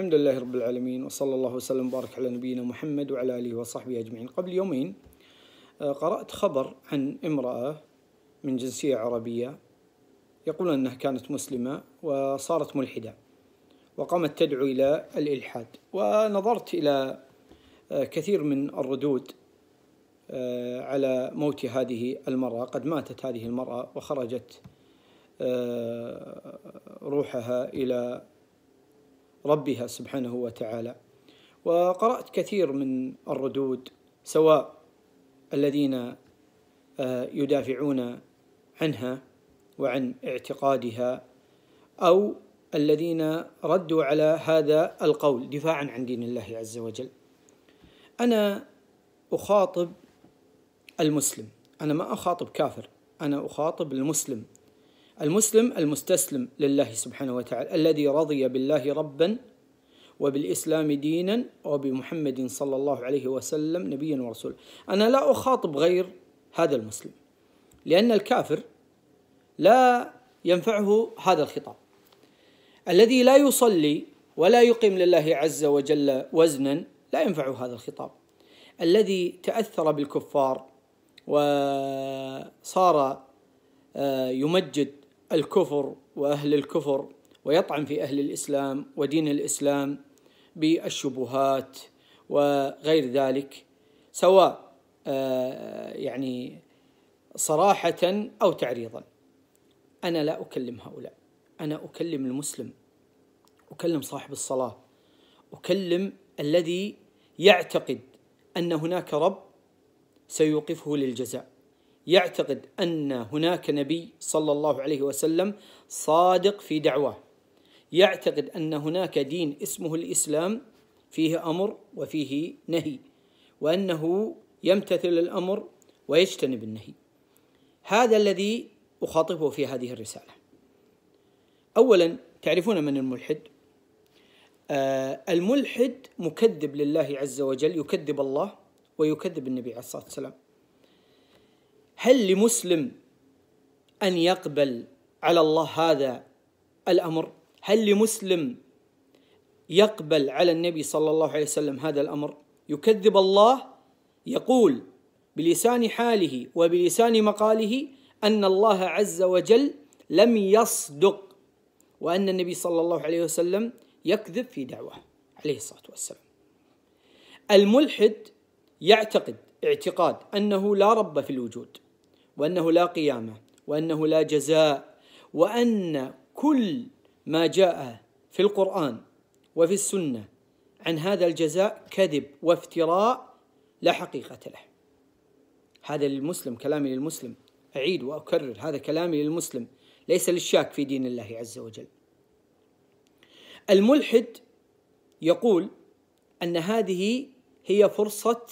الحمد لله رب العالمين وصلى الله وسلم وبارك على نبينا محمد وعلى آله وصحبه أجمعين قبل يومين آه، قرأت خبر عن امرأة من جنسية عربية يقول أنها كانت مسلمة وصارت ملحدة وقامت تدعو إلى الإلحاد ونظرت إلى آه، كثير من الردود آه، على موت هذه المرأة قد ماتت هذه المرأة وخرجت روحها إلى ربها سبحانه وتعالى وقرأت كثير من الردود سواء الذين آه، يدافعون عنها وعن اعتقادها أو الذين ردوا على هذا القول دفاعا عن دين الله عز وجل أنا أخاطب المسلم أنا ما أخاطب كافر أنا أخاطب المسلم المسلم المستسلم لله سبحانه وتعالى الذي رضي بالله ربا وبالإسلام دينا وبمحمد صلى الله عليه وسلم نبيا ورسولا أنا لا أخاطب غير هذا المسلم لأن الكافر لا ينفعه هذا الخطاب الذي لا يصلي ولا يقيم لله عز وجل وزنا لا ينفعه هذا الخطاب الذي تأثر بالكفار وصار آه، يمجد الكفر واهل الكفر ويطعن في اهل الاسلام ودين الاسلام بالشبهات وغير ذلك سواء آه، يعني صراحة أو تعريضا أنا لا أكلم هؤلاء أنا أكلم المسلم أكلم صاحب الصلاة أكلم الذي يعتقد أن هناك رب سيوقفه للجزاء يعتقد ان هناك نبي صلى الله عليه وسلم صادق في دعواه يعتقد ان هناك دين اسمه الاسلام فيه امر وفيه نهي وانه يمتثل الامر ويجتنب النهي هذا الذي اخاطبه في هذه الرساله اولا تعرفون من الملحد آه، الملحد مكذب لله عز وجل يكذب الله ويكذب النبي عليه الصلاه والسلام هل لمسلم أن يقبل على الله هذا الأمر هل لمسلم يقبل على النبي صلى الله عليه وسلم هذا الأمر يكذب الله يقول بلسان حاله وبلسان مقاله أن الله عز وجل لم يصدق وأن النبي صلى الله عليه وسلم يكذب في دعوه عليه الصلاة والسلام الملحد يعتقد اعتقاد أنه لا رب في الوجود وأنه لا قيامة وأنه لا جزاء وأن كل ما جاء في القرآن وفي السنة عن هذا الجزاء كذب وافتراء لا حقيقة له هذا للمسلم كلامي للمسلم أعيد وأكرر هذا كلامي للمسلم ليس للشاك في دين الله عز وجل الملحد يقول أن هذه هي فرصة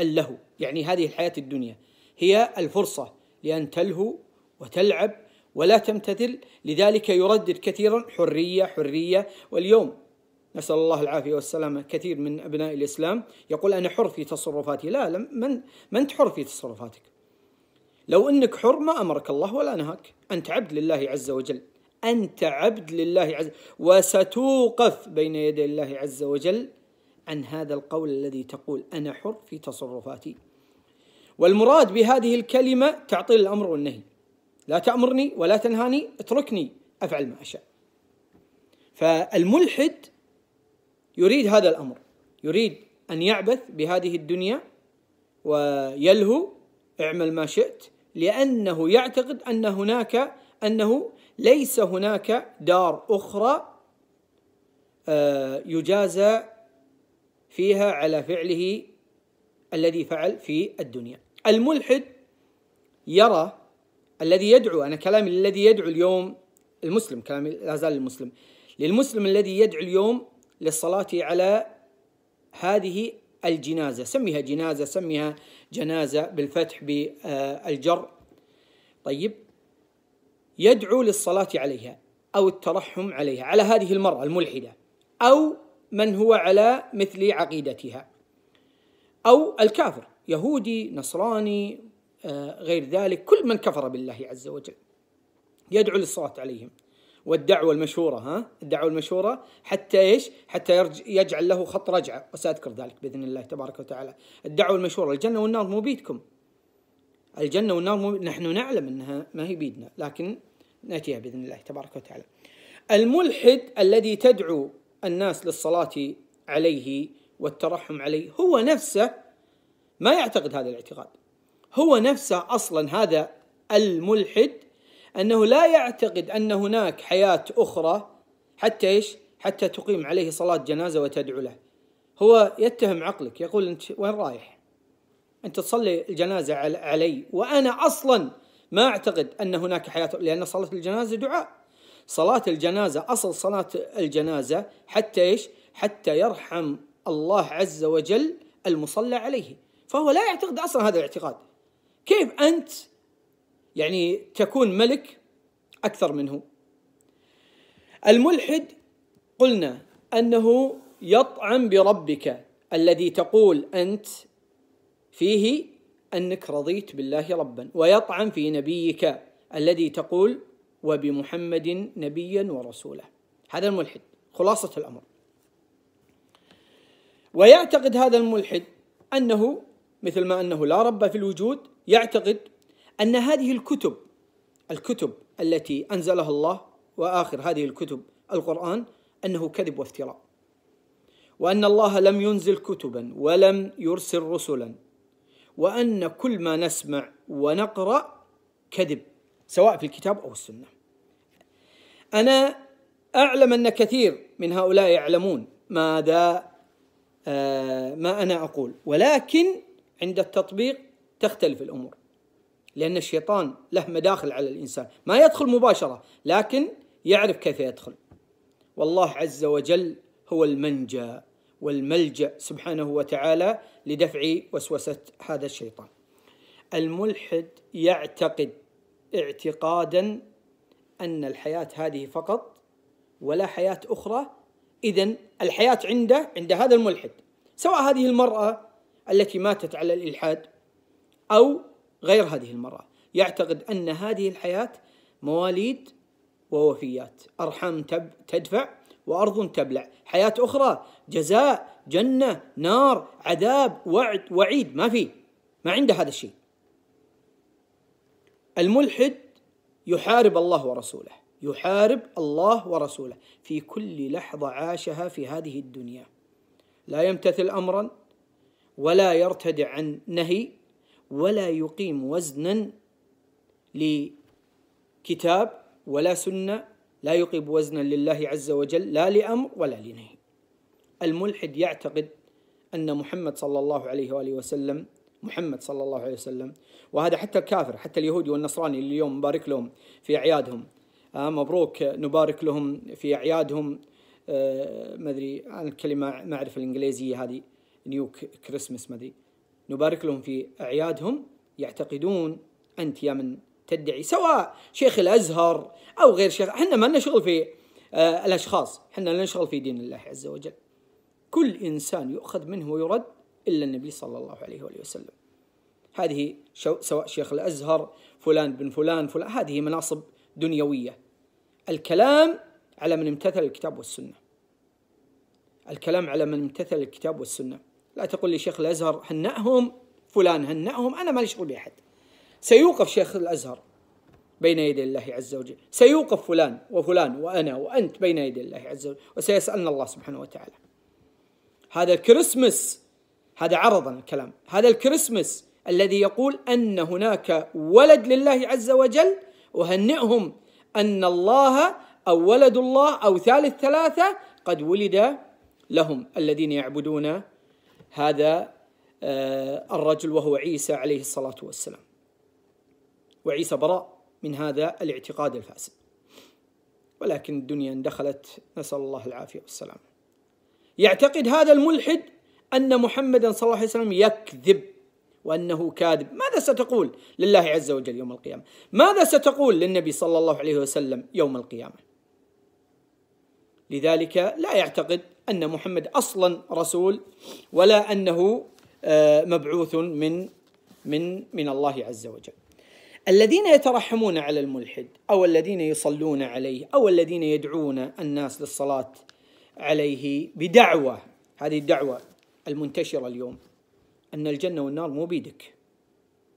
اللهو يعني هذه الحياة الدنيا هي الفرصة لأن تلهو وتلعب ولا تمتثل لذلك يردد كثيرا حرية حرية واليوم نسأل الله العافية والسلامة كثير من أبناء الإسلام يقول أنا حر في تصرفاتي لا لم من ما أنت حر في تصرفاتك لو أنك حر ما أمرك الله ولا نهاك أنت عبد لله عز وجل أنت عبد لله عز وستوقف بين يدي الله عز وجل عن هذا القول الذي تقول أنا حر في تصرفاتي والمراد بهذه الكلمة تعطيل الأمر والنهي لا تأمرني ولا تنهاني اتركني أفعل ما أشاء فالملحد يريد هذا الأمر يريد أن يعبث بهذه الدنيا ويلهو اعمل ما شئت لأنه يعتقد أن هناك أنه ليس هناك دار أخرى آه، يجازى فيها على فعله الذي فعل في الدنيا الملحد يرى الذي يدعو أنا كلامي الذي يدعو اليوم المسلم كلامي لا زال المسلم للمسلم الذي يدعو اليوم للصلاة على هذه الجنازة سميها جنازة سميها جنازة بالفتح بالجر طيب يدعو للصلاة عليها أو الترحم عليها على هذه المرأة الملحدة أو من هو على مثل عقيدتها أو الكافر يهودي نصراني آه، غير ذلك كل من كفر بالله عز وجل يدعو للصلاة عليهم والدعوة المشهورة ها الدعوة المشهورة حتى ايش؟ حتى يرج... يجعل له خط رجعة وسأذكر ذلك بإذن الله تبارك وتعالى الدعوة المشهورة الجنة والنار مو بيدكم الجنة والنار مو... نحن نعلم أنها ما هي بيدنا لكن نأتيها بإذن الله تبارك وتعالى الملحد الذي تدعو الناس للصلاة عليه والترحم عليه هو نفسه ما يعتقد هذا الاعتقاد هو نفسه اصلا هذا الملحد انه لا يعتقد ان هناك حياه اخرى حتى ايش؟ حتى تقيم عليه صلاه جنازه وتدعو له. هو يتهم عقلك يقول انت وين رايح؟ انت تصلي الجنازه علي وانا اصلا ما اعتقد ان هناك حياه لان صلاه الجنازه دعاء. صلاه الجنازه اصل صلاه الجنازه حتى ايش؟ حتى يرحم الله عز وجل المصلى عليه. فهو لا يعتقد اصلا هذا الاعتقاد كيف انت يعني تكون ملك اكثر منه الملحد قلنا انه يطعن بربك الذي تقول انت فيه انك رضيت بالله ربا ويطعن في نبيك الذي تقول وبمحمد نبيا ورسولا هذا الملحد خلاصه الامر ويعتقد هذا الملحد انه مثل ما انه لا رب في الوجود يعتقد ان هذه الكتب الكتب التي انزلها الله واخر هذه الكتب القران انه كذب وافتراء وان الله لم ينزل كتبا ولم يرسل رسلا وان كل ما نسمع ونقرا كذب سواء في الكتاب او السنه انا اعلم ان كثير من هؤلاء يعلمون ماذا آه ما انا اقول ولكن عند التطبيق تختلف الأمور لأن الشيطان له مداخل على الإنسان ما يدخل مباشرة لكن يعرف كيف يدخل والله عز وجل هو المنجى والملجأ سبحانه وتعالى لدفع وسوسة هذا الشيطان الملحد يعتقد اعتقادا أن الحياة هذه فقط ولا حياة أخرى إذا الحياة عنده عند هذا الملحد سواء هذه المرأة التي ماتت على الإلحاد أو غير هذه المرأة يعتقد أن هذه الحياة مواليد ووفيات أرحام تدفع وأرض تبلع حياة أخرى جزاء جنة نار عذاب وعد وعيد ما في ما عنده هذا الشيء الملحد يحارب الله ورسوله يحارب الله ورسوله في كل لحظة عاشها في هذه الدنيا لا يمتثل أمرا ولا يرتدع عن نهي ولا يقيم وزنا لكتاب ولا سنه لا يقيم وزنا لله عز وجل لا لامر ولا لنهي الملحد يعتقد ان محمد صلى الله عليه واله وسلم محمد صلى الله عليه وسلم وهذا حتى الكافر حتى اليهودي والنصراني اللي اليوم مبارك لهم في اعيادهم آه مبروك نبارك لهم في اعيادهم آه ما ادري انا الكلمه ما اعرف الانجليزيه هذه نيو كريسمس مدري نبارك لهم في أعيادهم يعتقدون أنت يا من تدعي سواء شيخ الأزهر أو غير شيخ احنا ما لنا شغل في آه الأشخاص احنا لا نشغل في دين الله عز وجل كل إنسان يؤخذ منه ويرد إلا النبي صلى الله عليه وآله وسلم هذه سواء شيخ الأزهر فلان بن فلان فلان هذه مناصب دنيوية الكلام على من امتثل الكتاب والسنة الكلام على من امتثل الكتاب والسنه لا تقول لي شيخ الازهر هنأهم فلان هنأهم انا مالي شغل باحد سيوقف شيخ الازهر بين يدي الله عز وجل سيوقف فلان وفلان وأنا وأنت بين يدي الله عز وجل وسيسألنا الله سبحانه وتعالى هذا الكريسماس هذا عرضا الكلام هذا الكريسماس الذي يقول أن هناك ولد لله عز وجل وهنئهم أن الله أو ولد الله أو ثالث ثلاثة قد ولد لهم الذين يعبدون هذا آه، الرجل وهو عيسى عليه الصلاة والسلام وعيسى براء من هذا الاعتقاد الفاسد ولكن الدنيا اندخلت نسأل الله العافية والسلام يعتقد هذا الملحد أن محمدا صلى الله عليه وسلم يكذب وأنه كاذب ماذا ستقول لله عز وجل يوم القيامة ماذا ستقول للنبي صلى الله عليه وسلم يوم القيامة لذلك لا يعتقد أن محمد أصلا رسول ولا أنه آه، مبعوث من من من الله عز وجل الذين يترحمون على الملحد او الذين يصلون عليه او الذين يدعون الناس للصلاه عليه بدعوه هذه الدعوه المنتشره اليوم ان الجنه والنار مو بيدك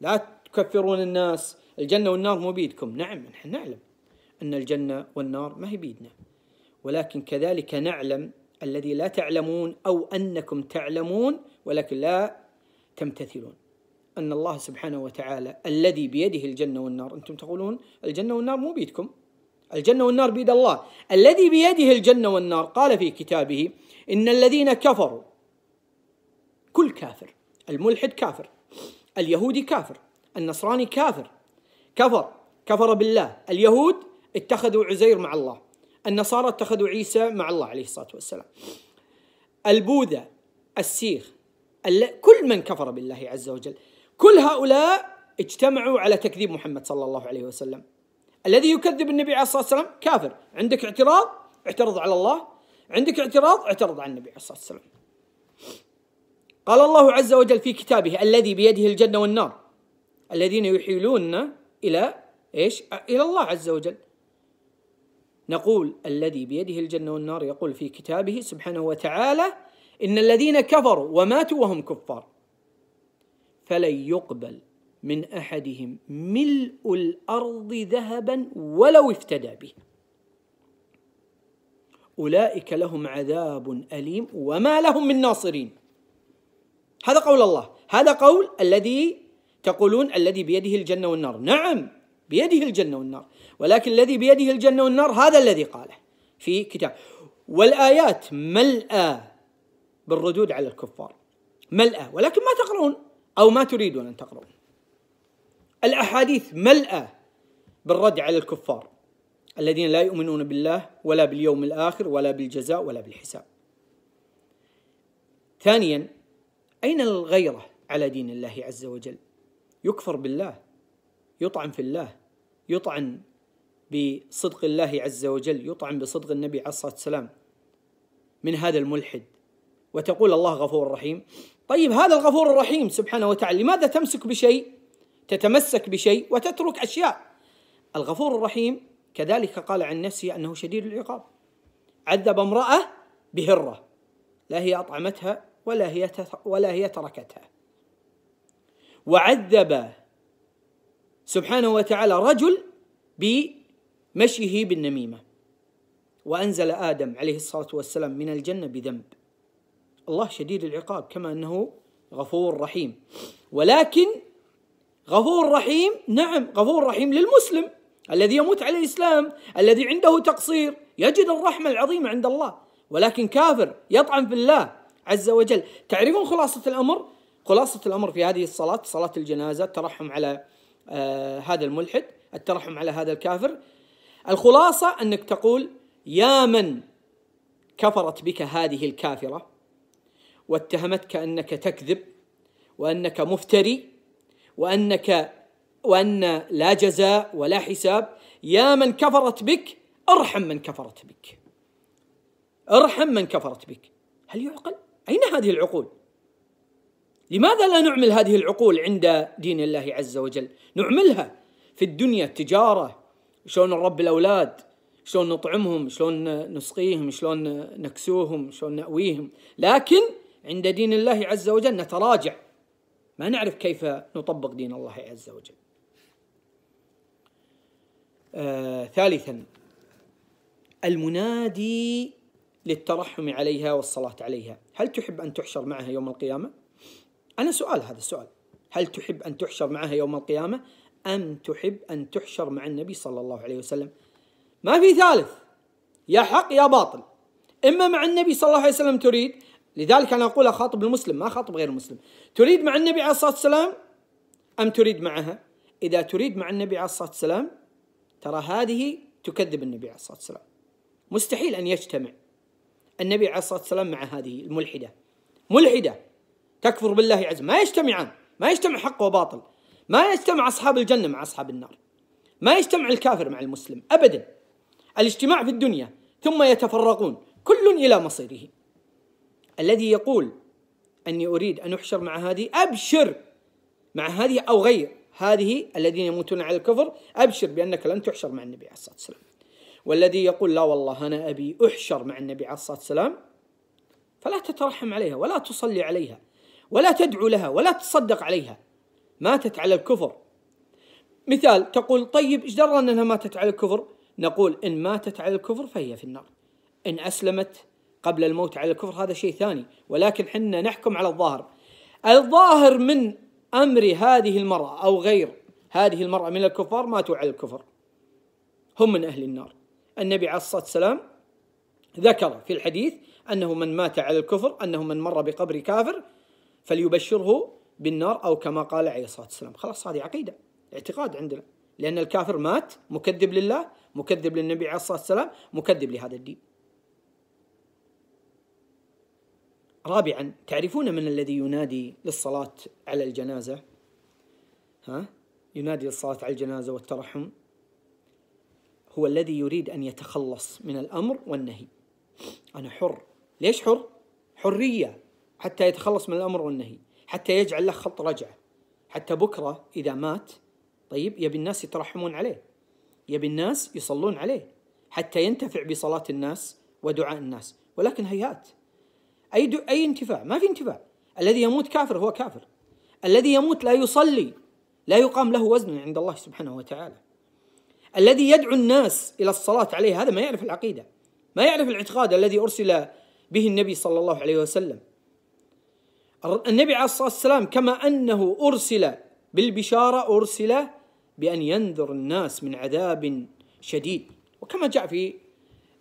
لا تكفرون الناس الجنه والنار مو بيدكم نعم نحن نعلم ان الجنه والنار ما هي بيدنا ولكن كذلك نعلم الذي لا تعلمون أو أنكم تعلمون ولكن لا تمتثلون أن الله سبحانه وتعالى الذي بيده الجنة والنار أنتم تقولون الجنة والنار مو بيدكم الجنة والنار بيد الله الذي بيده الجنة والنار قال في كتابه إن الذين كفروا كل كافر الملحد كافر اليهودي كافر النصراني كافر كفر كفر بالله اليهود اتخذوا عزير مع الله النصارى اتخذوا عيسى مع الله عليه الصلاة والسلام البوذا السيخ كل من كفر بالله عز وجل كل هؤلاء اجتمعوا على تكذيب محمد صلى الله عليه وسلم الذي يكذب النبي عليه الصلاة والسلام كافر عندك اعتراض اعترض على الله عندك اعتراض اعترض على النبي عليه الصلاة والسلام قال الله عز وجل في كتابه الذي بيده الجنة والنار الذين يحيلون إلى إيش إلى الله عز وجل نقول الذي بيده الجنة والنار يقول في كتابه سبحانه وتعالى إن الذين كفروا وماتوا وهم كفار فلن يقبل من أحدهم ملء الأرض ذهبا ولو افتدى به أولئك لهم عذاب أليم وما لهم من ناصرين هذا قول الله هذا قول الذي تقولون الذي بيده الجنة والنار نعم بيده الجنة والنار ولكن الذي بيده الجنة والنار هذا الذي قاله في كتاب والآيات ملأى بالردود على الكفار ملأى ولكن ما تقرؤون أو ما تريدون أن تقرؤون الأحاديث ملأى بالرد على الكفار الذين لا يؤمنون بالله ولا باليوم الآخر ولا بالجزاء ولا بالحساب ثانيا أين الغيرة على دين الله عز وجل يكفر بالله يطعن في الله يطعن بصدق الله عز وجل يطعن بصدق النبي عليه الصلاة والسلام من هذا الملحد وتقول الله غفور رحيم طيب هذا الغفور الرحيم سبحانه وتعالى لماذا تمسك بشيء تتمسك بشيء وتترك أشياء الغفور الرحيم كذلك قال عن نفسه أنه شديد العقاب عذب امرأة بهرة لا هي أطعمتها ولا هي ولا هي تركتها وعذب سبحانه وتعالى رجل بمشيه بالنميمة وأنزل آدم عليه الصلاة والسلام من الجنة بذنب الله شديد العقاب كما أنه غفور رحيم ولكن غفور رحيم نعم غفور رحيم للمسلم الذي يموت على الإسلام الذي عنده تقصير يجد الرحمة العظيمة عند الله ولكن كافر يطعن في الله عز وجل تعرفون خلاصة الأمر خلاصة الأمر في هذه الصلاة صلاة الجنازة الترحم على آه، هذا الملحد الترحم على هذا الكافر الخلاصة أنك تقول يا من كفرت بك هذه الكافرة واتهمتك أنك تكذب وأنك مفتري وأنك وأن لا جزاء ولا حساب يا من كفرت بك ارحم من كفرت بك ارحم من كفرت بك هل يعقل؟ أين هذه العقول؟ لماذا لا نعمل هذه العقول عند دين الله عز وجل نعملها في الدنيا تجارة شلون نربي الأولاد شلون نطعمهم شلون نسقيهم شلون نكسوهم شلون نأويهم لكن عند دين الله عز وجل نتراجع ما نعرف كيف نطبق دين الله عز وجل آه ثالثا المنادي للترحم عليها والصلاة عليها هل تحب أن تحشر معها يوم القيامة؟ أنا سؤال هذا السؤال هل تحب أن تحشر معها يوم القيامة أم تحب أن تحشر مع النبي صلى الله عليه وسلم ما في ثالث يا حق يا باطل إما مع النبي صلى الله عليه وسلم تريد لذلك أنا أقول أخاطب المسلم ما أخاطب غير المسلم تريد مع النبي عليه الصلاة والسلام أم تريد معها إذا تريد مع النبي عليه الصلاة والسلام ترى هذه تكذب النبي عليه الصلاة والسلام مستحيل أن يجتمع النبي عليه الصلاة والسلام مع هذه الملحدة ملحدة تكفر بالله عز ما يجتمعان ما يجتمع حق وباطل ما يجتمع أصحاب الجنة مع أصحاب النار ما يجتمع الكافر مع المسلم أبدا الاجتماع في الدنيا ثم يتفرقون كل إلى مصيره الذي يقول أني أريد أن أحشر مع هذه أبشر مع هذه أو غير هذه الذين يموتون على الكفر أبشر بأنك لن تحشر مع النبي عليه الصلاة والسلام والذي يقول لا والله أنا أبي أحشر مع النبي عليه الصلاة والسلام فلا تترحم عليها ولا تصلي عليها ولا تدعو لها ولا تصدق عليها ماتت على الكفر مثال تقول طيب ايش درنا انها ماتت على الكفر نقول ان ماتت على الكفر فهي في النار ان اسلمت قبل الموت على الكفر هذا شيء ثاني ولكن حنا نحكم على الظاهر الظاهر من امر هذه المراه او غير هذه المراه من الكفار ماتوا على الكفر هم من اهل النار النبي عليه الصلاه والسلام ذكر في الحديث انه من مات على الكفر انه من مر بقبر كافر فليبشره بالنار أو كما قال عليه الصلاة والسلام خلاص هذه عقيدة اعتقاد عندنا لأن الكافر مات مكذب لله مكذب للنبي عليه الصلاة والسلام مكذب لهذا الدين رابعا تعرفون من الذي ينادي للصلاة على الجنازة ها ينادي للصلاة على الجنازة والترحم هو الذي يريد أن يتخلص من الأمر والنهي أنا حر ليش حر؟ حرية حتى يتخلص من الأمر والنهي حتى يجعل له خط رجعة حتى بكرة إذا مات طيب يبي الناس يترحمون عليه يبي الناس يصلون عليه حتى ينتفع بصلاة الناس ودعاء الناس ولكن هيهات أي, دو أي انتفاع ما في انتفاع الذي يموت كافر هو كافر الذي يموت لا يصلي لا يقام له وزن عند الله سبحانه وتعالى الذي يدعو الناس إلى الصلاة عليه هذا ما يعرف العقيدة ما يعرف الاعتقاد الذي أرسل به النبي صلى الله عليه وسلم النبي عليه الصلاة والسلام كما أنه أرسل بالبشارة أرسل بأن ينذر الناس من عذاب شديد وكما جاء في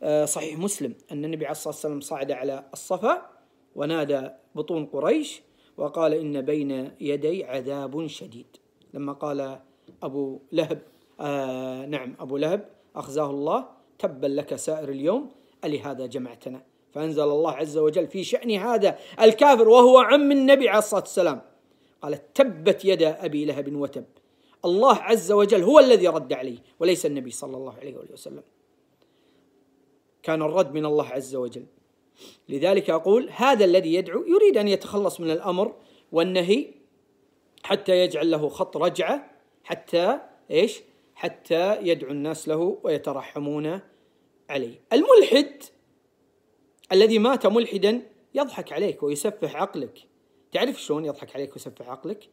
آه، صحيح مسلم أن النبي عليه الصلاة والسلام صعد على الصفا ونادى بطون قريش وقال إن بين يدي عذاب شديد لما قال أبو لهب آه نعم أبو لهب أخزاه الله تبا لك سائر اليوم ألهذا جمعتنا فأنزل الله عز وجل في شأن هذا الكافر وهو عم النبي عليه الصلاة والسلام قال تبت يد أبي لهب وتب الله عز وجل هو الذي رد عليه وليس النبي صلى الله عليه وسلم كان الرد من الله عز وجل لذلك أقول هذا الذي يدعو يريد أن يتخلص من الأمر والنهي حتى يجعل له خط رجعة حتى إيش حتى يدعو الناس له ويترحمون عليه الملحد الذي مات ملحدا يضحك عليك ويسفح عقلك تعرف شلون يضحك عليك ويسفح عقلك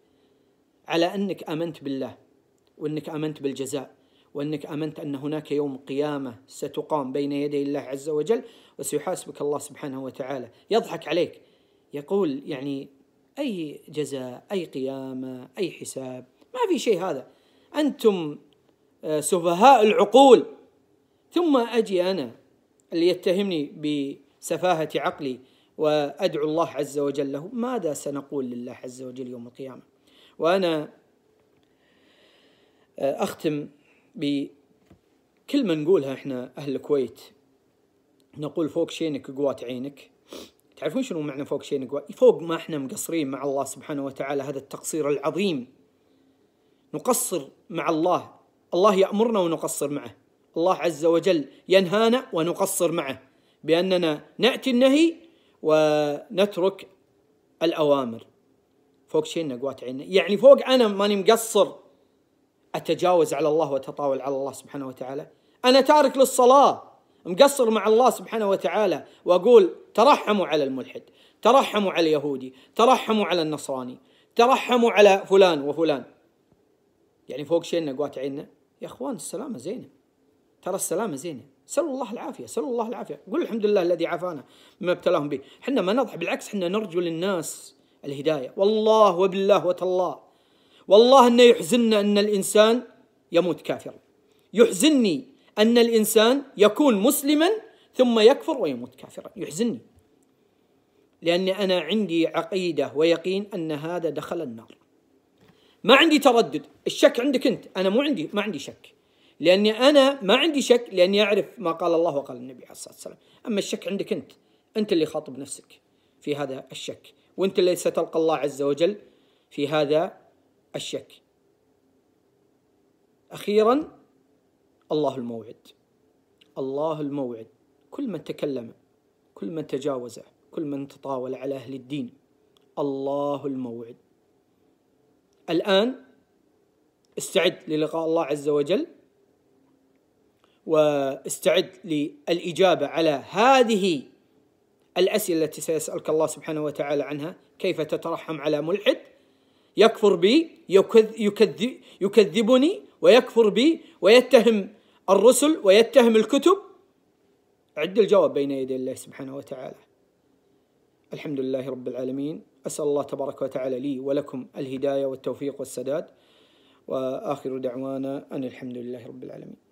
على أنك آمنت بالله وأنك آمنت بالجزاء وأنك آمنت أن هناك يوم قيامة ستقام بين يدي الله عز وجل وسيحاسبك الله سبحانه وتعالى يضحك عليك يقول يعني أي جزاء أي قيامة أي حساب ما في شيء هذا أنتم آه، سفهاء العقول ثم أجي أنا اللي يتهمني سفاهة عقلي وأدعو الله عز وجل له ماذا سنقول لله عز وجل يوم القيامة وأنا آه، أختم بكلمة نقولها إحنا أهل الكويت نقول فوق شينك قوات عينك تعرفون شنو معنى فوق شينك قوات فوق ما احنا مقصرين مع الله سبحانه وتعالى هذا التقصير العظيم نقصر مع الله الله يأمرنا ونقصر معه الله عز وجل ينهانا ونقصر معه بأننا نأتي النهي ونترك الأوامر فوق شيء نقوات عيننا يعني فوق أنا ماني مقصر أتجاوز على الله وأتطاول على الله سبحانه وتعالى أنا تارك للصلاة مقصر مع الله سبحانه وتعالى وأقول ترحموا على الملحد ترحموا على اليهودي ترحموا على النصراني ترحموا على فلان وفلان يعني فوق شيء نقوات عيننا يا اخوان السلامه زينه ترى السلامه زينه سلوا الله العافيه سلوا الله العافيه قل الحمد لله الذي عافانا مما ابتلاهم به احنا ما نضحك بالعكس احنا نرجو للناس الهدايه والله وبالله وتالله والله انه يحزننا ان الانسان يموت كافرا يحزنني ان الانسان يكون مسلما ثم يكفر ويموت كافرا يحزنني لاني انا عندي عقيده ويقين ان هذا دخل النار ما عندي تردد الشك عندك انت انا مو عندي ما عندي شك لأني أنا ما عندي شك لأني أعرف ما قال الله وقال النبي عليه الصلاة والسلام أما الشك عندك أنت أنت اللي خاطب نفسك في هذا الشك وأنت اللي ستلقى الله عز وجل في هذا الشك أخيرا الله الموعد الله الموعد كل من تكلم كل من تجاوز كل من تطاول على أهل الدين الله الموعد الآن استعد للقاء الله عز وجل واستعد للاجابه على هذه الاسئله التي سيسالك الله سبحانه وتعالى عنها كيف تترحم على ملحد يكفر بي يكذب يكذبني ويكفر بي ويتهم الرسل ويتهم الكتب عد الجواب بين يدي الله سبحانه وتعالى الحمد لله رب العالمين أسأل الله تبارك وتعالى لي ولكم الهداية والتوفيق والسداد وآخر دعوانا أن الحمد لله رب العالمين